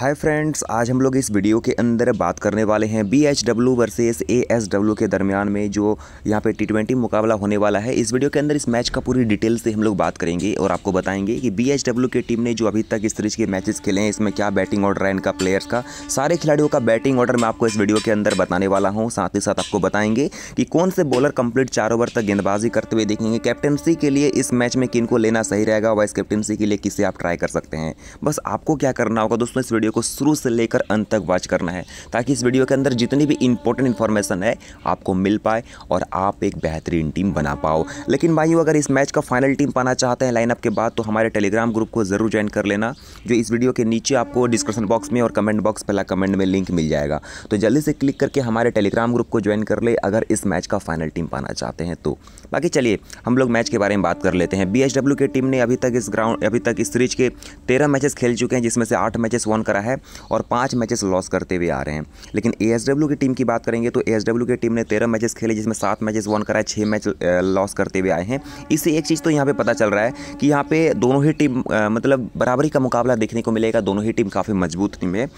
hi friends आज हम लोग इस वीडियो के अंदर बात करने वाले हैं B H W versus A S W के दरमियान में जो यहाँ पे टी ट्वेंटी मुकाबला होने वाला है इस वीडियो के अंदर इस मैच का पूरी डिटेल से हम लोग बात करेंगे और आपको बताएंगे कि बी एच डब्ल्यू की टीम ने जो अभी तक इस तरीके के मैचेस खेले हैं इसमें क्या बैटिंग ऑर्डर है इनका प्लेयर्स का सारे खिलाड़ियों का बैटिंग ऑर्डर मैं आपको इस वीडियो के अंदर बताने वाला हूँ साथ ही साथ आपको बताएंगे कि कौन से बॉलर कंप्लीट चार ओवर तक गेंदबाजी करते हुए देखेंगे कैप्टनसी के लिए इस मैच में किन को लेना सही रहेगा वाइस कैप्टनसी के लिए किसे आप ट्राई कर सकते हैं बस आपको क्या करना होगा दोस्तों इस वीडियो वीडियो को शुरू से लेकर अंत तक वॉच करना है ताकि इस वीडियो के अंदर जितनी भी इंपॉर्टेंट इन्फॉर्मेशन है आपको मिल पाए और आप एक बेहतरीन टीम बना पाओ लेकिन भाइयों अगर इस मैच का फाइनल टीम पाना चाहते हैं लाइनअप के बाद तो हमारे टेलीग्राम ग्रुप को ज़रूर ज्वाइन कर लेना जो इस वीडियो के नीचे आपको डिस्क्रिप्शन बॉक्स में और कमेंट बॉक्स पहला कमेंट में लिंक मिल जाएगा तो जल्दी से क्लिक करके हमारे टेलीग्राम ग्रुप को ज्वाइन कर ले अगर इस मैच का फाइनल टीम पाना चाहते हैं तो बाकी चलिए हम लोग मैच के बारे में बात कर लेते हैं बी की टीम ने अभी तक इस ग्राउंड अभी तक इस सीरीज के तेरह मैचेस खेल चुके हैं जिसमें से आठ मैचेस वन करा है और पाँच मैचेस लॉस करते हुए आ रहे हैं लेकिन ए की टीम की बात करेंगे तो ए की टीम ने तेरह मैचेस खेले जिसमें सात मैचेस वन करा है छः मैच लॉस करते हुए आए हैं इससे एक चीज़ तो यहाँ पर पता चल रहा है कि यहाँ पर दोनों ही टीम मतलब बराबरी का मुकाबला देखने को मिलेगा दोनों ही टीम काफ़ी मजबूत टीम है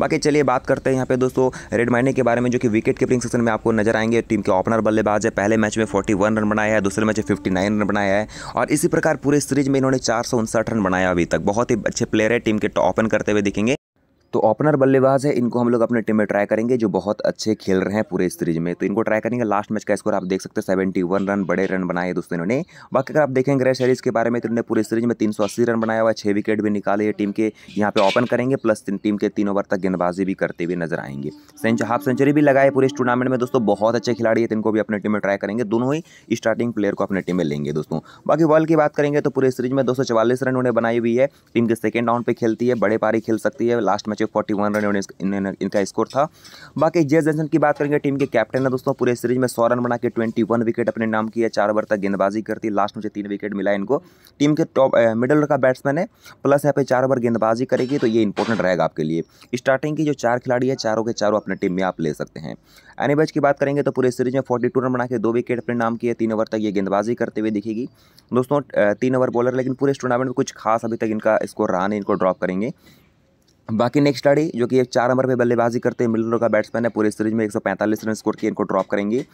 बाकी चलिए बात करते हैं यहाँ पे दोस्तों रेड माइने के बारे में जो कि विकेट कीपिंग सेक्शन में आपको नजर आएंगे टीम के ओपनर बल्लेबाज है पहले मैच में 41 रन बनाया है दूसरे मैच में फिफ्टी रन बनाया है और इसी प्रकार पूरे सीरीज में इन्होंने चार रन बनाया अभी तक बहुत ही अच्छे प्लेयर है टीम के ओपन करते हुए दिखेंगे तो ओपनर बल्लेबाज है इनको हम लोग अपने टीम में ट्राई करेंगे जो बहुत अच्छे खेल रहे हैं पूरे सीरीज में तो इनको ट्राई करेंगे लास्ट मैच का स्कोर आप देख सकते हैं सेवेंटी वन रन बड़े रन बनाए दोस्तों इन्होंने बाकी अगर आप देखेंगे ग्रह सीरीज के बारे में तो इन्होंने पूरे सीरीज में तीन रन बनाया हुआ छः विकेट भी निकाले है टीम के यहाँ पे ओपन करेंगे प्लस टीम के तीन ओवर तक गेंदबाजी भी करते हुए नजर आएंगे सेंच हाफ सेंचुरी भी लगाए पूरे इस टूर्नामेंट में दोस्तों बहुत अच्छे खिलाड़ी है तो इनको भी अपने टीम में ट्राई करेंगे दोनों ही स्टार्टिंग प्लेयर को अपने टीम में लेंगे दोस्तों बाकी वर्ल्ड की बात करेंगे तो पूरे सीरीज में दो रन उन्हें बनाई हुई है टीम के सेकेंड राउंड पर खेलती है बड़े पारी खेल सकती है लास्ट मैच पहुंचे 41 रन इन, इन, इनका स्कोर था बाकी जय जैसन की बात करेंगे टीम के कैप्टन है दोस्तों पूरे सीरीज में सौ रन बना के ट्वेंटी विकेट अपने नाम किया चार ओवर तक गेंदबाजी करती लास्ट मुझे तीन विकेट मिला इनको टीम के टॉप मिडल का बैट्समैन है प्लस यहाँ पे चार ओवर गेंदबाजी करेगी तो ये इंपॉर्टेंट रहेगा आपके लिए स्टार्टिंग की जो चार खिलाड़ी है चारों के चारों अपने टीम में आप ले सकते हैं एनीबज की बात करेंगे तो पूरे सीरीज में फोर्टी रन बना के दो विकेट अपने नाम किए तीन ओवर तक ये गेंदबाजी करते हुए दिखेगी दोस्तों तीन ओवर बॉलर लेकिन पूरे इस टूर्नामेंट में कुछ खास अभी तक इनका स्कोर रहा नहीं इनको ड्रॉप करेंगे बाकी नेक्स्ट स्टडी जो कि एक चार नंबर पे बल्लेबाजी करते हैं मिलर का बैट्समैन है पूरे सीरीज में 145 रन स्कोर किए इनको ड्रॉप करेंगे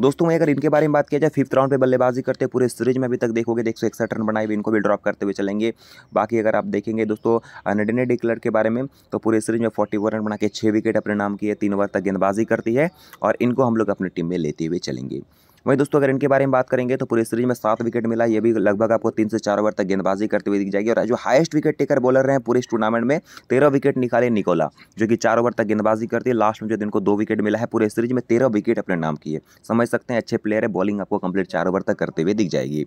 दोस्तों वहीं अगर इनके बारे में बात किया जाए फिफ्थ राउंड पे बल्लेबाजी करते हैं पूरे सीरीज में अभी तक देखोगे एक सौ इकसठ रन बनाए हुए इनको भी ड्रॉप करते हुए चलेंगे बाकी अगर आप देखेंगे दोस्तों नडिने डिक्लर के बारे में तो पूरे सीरीज में फोर्टी रन बना के छः विकेट अपने नाम किए तीन ओवर तक गेंदबाजी करती है और इनको हम लोग अपनी टीम में लेते हुए चलेंगे वहीं दोस्तों अगर इनके बारे में बात करेंगे तो पूरी सीरीज में सात विकेट मिला ये भी लगभग आपको तीन से चार ओवर तक गेंदबाजी करते हुए दिख जाएगी और जो हाइस्ट विकेट टेकर बॉलर रहे हैं पूरे इस टूर्नामेंट में तेरह विकेट निकाले निकोला जो कि चार ओवर तक गेंदबाजी करती है लास्ट में जो इनको दो विकेट मिला है पूरे सीरीज में तेरह विकेट अपने नाम किए समझ सकते हैं अच्छे प्लेयर है बॉलिंग आपको कंप्लीट चार ओवर तक करते हुए दिख जाएगी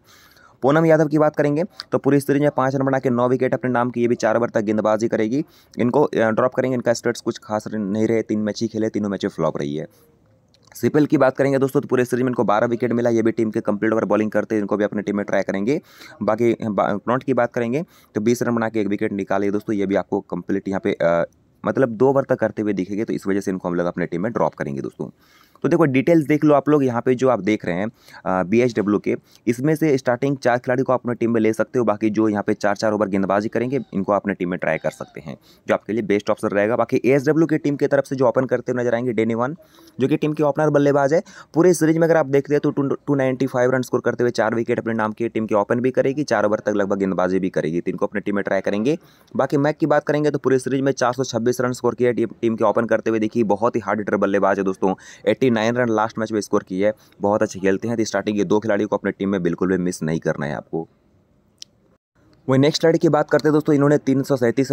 पूनम यादव की बात करेंगे तो पूरी सीरीज में पाँच रन बना के नौ विकेट अपने नाम की ये भी चार ओवर तक गेंदबाजी करेगी इनको ड्रॉप करेंगे इनका स्टेट्स कुछ खास नहीं रहे तीन मैच ही खेले तीनों मैचें फ्लॉप रही है सिपल की बात करेंगे दोस्तों तो पूरे सीरीज में इनको बारह विकेट मिला ये भी टीम के कंप्लीट ओवर बॉलिंग करते हैं इनको भी अपने टीम में ट्राई करेंगे बाकी प्लॉन्ट की बात करेंगे तो बीस रन बना के एक विकेट निकाले दोस्तों ये भी आपको कंप्लीट यहाँ पे आ, मतलब दो ओवर तक करते हुए दिखेंगे तो इस वजह से इनको हम लोग अपने टीम में ड्रॉप करेंगे दोस्तों तो देखो डिटेल्स देख लो आप लोग यहाँ पे जो आप देख रहे हैं बी एच डब्ल्यू के इसमें से स्टार्टिंग चार खिलाड़ी को अपने टीम में ले सकते हो बाकी जो यहाँ पे चार चार ओवर गेंदबाजी करेंगे इनको अपने टीम में ट्राई कर सकते हैं जो आपके लिए बेस्ट ऑप्शन रहेगा बाकी ए की टीम की तरफ से जो ओपन करते हुए नजर आएंगे डेनी वन जो कि टीम के ओपनर बल्लेबाज है पूरे सीरीज में अगर आप देखते हैं तो टू रन स्कोर करते हुए चार विकेट अपने नाम की टीम की ओपन भी करेगी चार ओवर तक लगभग गेंदबाजी भी करेगी तो इनको अपने टीम में ट्राई करेंगे बाकी मैच की बात करेंगे तो पूरे सीरीज में चार रन स्कोर किया टीम के ओपन करते हुए देखिए बहुत ही हार्ड हिटर बल्लेबाज है दोस्तों eighty nine run last match में स्कोर किया है बहुत अच्छे खेलते हैं तो स्टार्टिंग ये दो खिलाड़ियों को अपने टीम में बिल्कुल भी मिस नहीं करना है आपको वही नेक्स्ट लड़ी की बात करते हैं दोस्तों इन्होंने तीन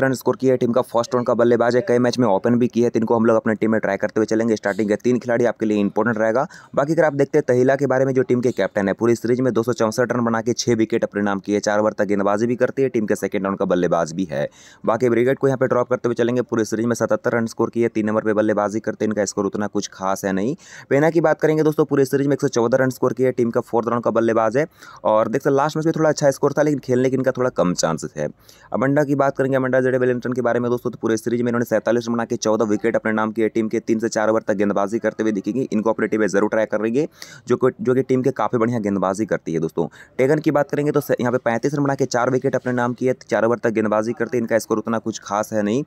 रन स्कोर किया है टीम का फर्स्ट राउंड का बल्लेबाज है कई मैच में ओपन भी किया है तीन को हम लोग अपने टीम में ट्राई करते हुए चलेंगे स्टार्टिंग के तीन खिलाड़ी आपके लिए इंपॉर्टेंट रहेगा बाकी अगर आप देखते हैं तहिला के बारे में जो टीम के कैप्टन है पूरी सीरीज में दो रन बना के छह विकेट अपने नाम किए चार ओवर तक गेंदबाजी भी करती है टीम के सेकंड राउंड का बल्लेबाज भी है बाकी ब्रिगेड को यहाँ पर ड्रॉप करते हुए चलेंगे पूरी सीरीज में सतहत्तर रन स्कोर किए तीन नंबर पर बल्लेबाजी करते हैं इनका स्कोर उतना कुछ खास है नहीं पेना की बात करेंगे दोस्तों पूरी सीरीज में एक रन स्कोर किया टीम का फोर्थ राउंड का बल्लेबाज है और देखते लास्ट मैच में थोड़ा अच्छा स्कोर था लेकिन खेलने की इनका थोड़ा कम चांसेस है अमंडा की बात करेंगे अमंडा जडे वेलिंगटन के बारे में दोस्तों तो पूरे सीरीज में इन्होंने सैंतालीस बना के चौदह विकेट अपने नाम किए टीम के तीन से चार ओवर तक गेंदबाजी करते हुए दिखेंगे इनको अपनी टीमें जरूर ट्राई कर रही है जो जो कि टीम के काफ़ी बढ़िया गेंदबाजी करती है दोस्तों टेगन की बात करेंगे तो यहाँ पे पैंतीस रन बना के चार विकेट अपने नाम किए चार ओवर तक गेंदबाजी करते इनका स्कोर उतना कुछ खास है नहीं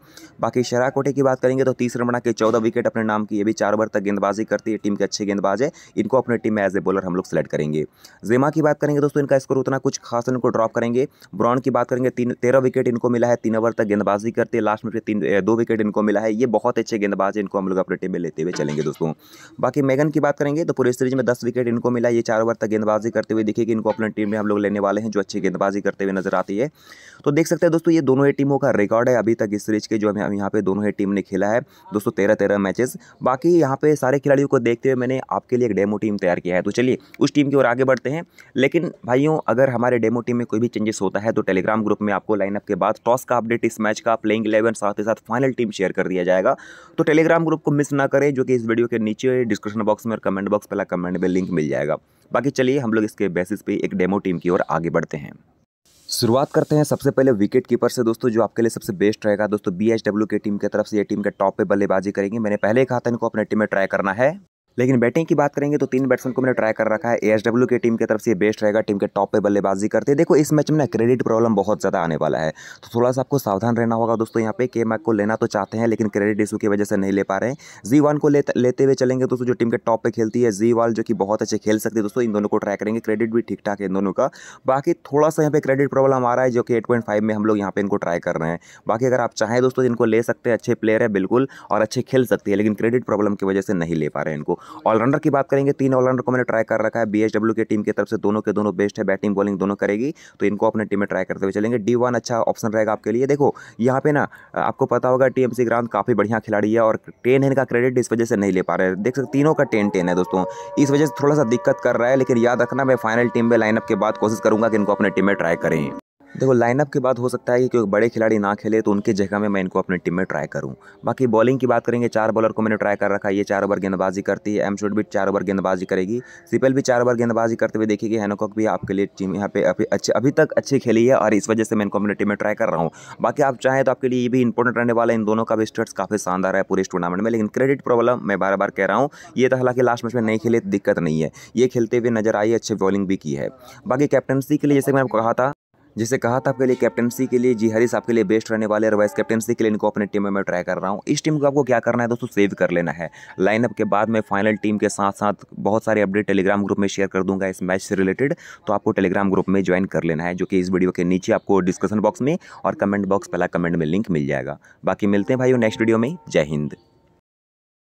बाकी कोटे की बात करेंगे तो तीस रन बना के चौदह विकेट अपने नाम किए भी चार ओवर तक गेंदबाजी करती है टीम के अच्छे गेंदबाज है इनको अपनी टीम में एज ए बॉलर हम लोग सेलेक्ट करेंगे जेमा की बात करेंगे दोस्तों इनका स्कोर उतना कुछ खास इनको ड्रॉप करेंगे ब्रॉन की बात करेंगे तीन तेरह विकेट इनको मिला है तीन ओवर तक गेंदबाजी करते लास्ट में फिर तीन दो विकेट इनको मिला है ये बहुत अच्छे गेंदबाज इनको हम लोग अपने टीम में लेते हुए चलेंगे दोस्तों बाकी मैगन की बात करेंगे तो पूरे सीरीज में दस विकेट इनको मिला ये चार ओवर तक गेंदबाजी करते हुए देखिए कि इनको अपने टीम में हम लोग लेने वाले हैं जो अच्छी गेंदबाजी करते हुए नजर आती है तो देख सकते हैं दोस्तों ये दोनों ही टीमों का रिकॉर्ड है अभी तक इस सीरीज के जो हम यहाँ पे दोनों ही टीम ने खेला है दोस्तों तेरह तेरह मैचेस बाकी यहाँ पे सारे खिलाड़ियों को देखते हुए मैंने आपके लिए एक डेमो टीम तैयार किया है तो चलिए उस टीम की ओर आगे बढ़ते हैं लेकिन भाइयों अगर हमारे डेमो टीम में कोई भी चेंजेस होता है तो टेलीग्राम ग्रुप में आपको लाइनअप के बाद टॉस का अपडेट इस मैच का प्लेइंग इलेवन साथ ही साथ फाइनल टीम शेयर कर दिया जाएगा तो टेलीग्राम ग्रुप को मिस ना करें जो कि इस वीडियो के नीचे डिस्क्रिप्शन बॉक्स में और कमेंट बॉक्स पहला कमेंट में लिंक मिल जाएगा बाकी चलिए हम लोग इसके बेसिस पर एक डेमो टीम की ओर आगे बढ़ते हैं शुरुआत करते हैं सबसे पहले विकेट कीपर से दोस्तों जो आपके लिए सबसे बेस्ट रहेगा दोस्तों बी एच डब्ल्यू की टीम की तरफ से ये टीम के टॉप पे बल्लेबाजी करेंगे मैंने पहले कहा था इनको अपने टीम में ट्राई करना है लेकिन बैटिंग की बात करेंगे तो तीन बैट्समैन को मैंने ट्राई कर रखा है एएसडब्ल्यू की टीम की तरफ से बेस्ट रहेगा टीम के टॉप पे बल्लेबाजी करते हैं देखो इस मैच में ना क्रेडिट प्रॉब्लम बहुत ज़्यादा आने वाला है तो थोड़ा सा आपको सावधान रहना होगा दोस्तों यहाँ पे के मैक को लेना तो चाहते हैं लेकिन क्रेडिट इशू की वजह से नहीं ले पा रहे हैं जी वन को लेते हुए चलेंगे दोस्तों जो टीम के टॉप पर खेलती है जी वाल जो कि बहुत अच्छे खेल सकती है दोस्तों इन दोनों को ट्राई करेंगे क्रेडिट भी ठीक ठाक है इन दोनों का बाकी थोड़ा सा यहाँ पे क्रेडिट प्रॉब्लम आ रहा है जो कि एट में हम लोग यहाँ पे इनको ट्राई कर रहे हैं बाकी अगर आप चाहें दोस्तों इनको ले सकते हैं अच्छे प्लेयर है बिल्कुल और अच्छे खेल सकती है लेकिन क्रेडिट प्रॉब्लम की वजह से नहीं ले पा रहे हैं इनको ऑलराउंडर की बात करेंगे तीन ऑलराउंडर को मैंने ट्राई कर रखा है बी की टीम की तरफ से दोनों के दोनों बेस्ट है बैटिंग बॉलिंग दोनों करेगी तो इनको अपने टीम में ट्राई करते हुए चलेंगे डी वन अच्छा ऑप्शन रहेगा आपके लिए देखो यहाँ पे ना आपको पता होगा टी एम सी काफ़ी बढ़िया खिलाड़ी है और टेन है इनका क्रेडिट इस वजह से नहीं ले पा रहे देख सकते तीनों का टेन टेन है दोस्तों इस वजह से थोड़ा सा दिक्कत कर रहा है लेकिन याद रखना मैं फाइनल टीम में लाइनअप के बाद कोशिश करूँगा कि इनको अपने टीम में ट्राई करें देखो लाइनअप की बात हो सकता है कि क्योंकि बड़े खिलाड़ी ना खेले तो उनके जगह में मैं इनको अपनी टीम में ट्राई करूं बाकी बॉलिंग की बात करेंगे चार बॉलर को मैंने ट्राई कर रखा है ये चार ओवर गेंदबाजी करती है एम शोड भी चार ओवर गेंदबाजी करेगी सिपल भी चार ओवर गेंदबाजी करते हुए देखेगी हैनोकॉक भी आपके लिए टीम यहाँ पे अभी अच्छे अभी तक अच्छी खेली है और इस वजह से मैं इनको अपनी टीम में ट्राई कर रहा हूँ बाकी आप चाहें तो आपके लिए ये भी इंपॉर्टेंट रहने वाला इन दोनों का भी स्टेट्स काफ़ी शानदार है पूरे इस टूर्नामेंट में लेकिन क्रेडिट प्रॉब्लम मैं बार बार कह रहा हूँ ये तो हालांकि लास्ट मैच में नहीं खेले दिक्कत नहीं है ये खेलते हुए नजर आई अच्छे बॉलिंग भी की है बाकी कैप्टनसी के लिए जैसे मैंने कहा था जिसे कहा था आपके लिए कैप्टनसी के लिए जी हरिस आपके लिए बेस्ट रहने वाले और वाइस कैप्टनसी के लिए इनको अपने टीम में मैं ट्राई कर रहा हूँ इस टीम को आपको क्या करना है दोस्तों सेव कर लेना है लाइनअप के बाद मैं फाइनल टीम के साथ साथ बहुत सारे अपडेट टेलीग्राम ग्रुप में शेयर कर दूंगा इस मैच से रिलेटेड तो आपको टेलीग्राम ग्रुप में ज्वाइन कर लेना है जो कि इस वीडियो के नीचे आपको डिस्कशन बॉक्स में और कमेंट बॉक्स पहला कमेंट में लिंक मिल जाएगा बाकी मिलते हैं भाई नेक्स्ट वीडियो में जय हिंद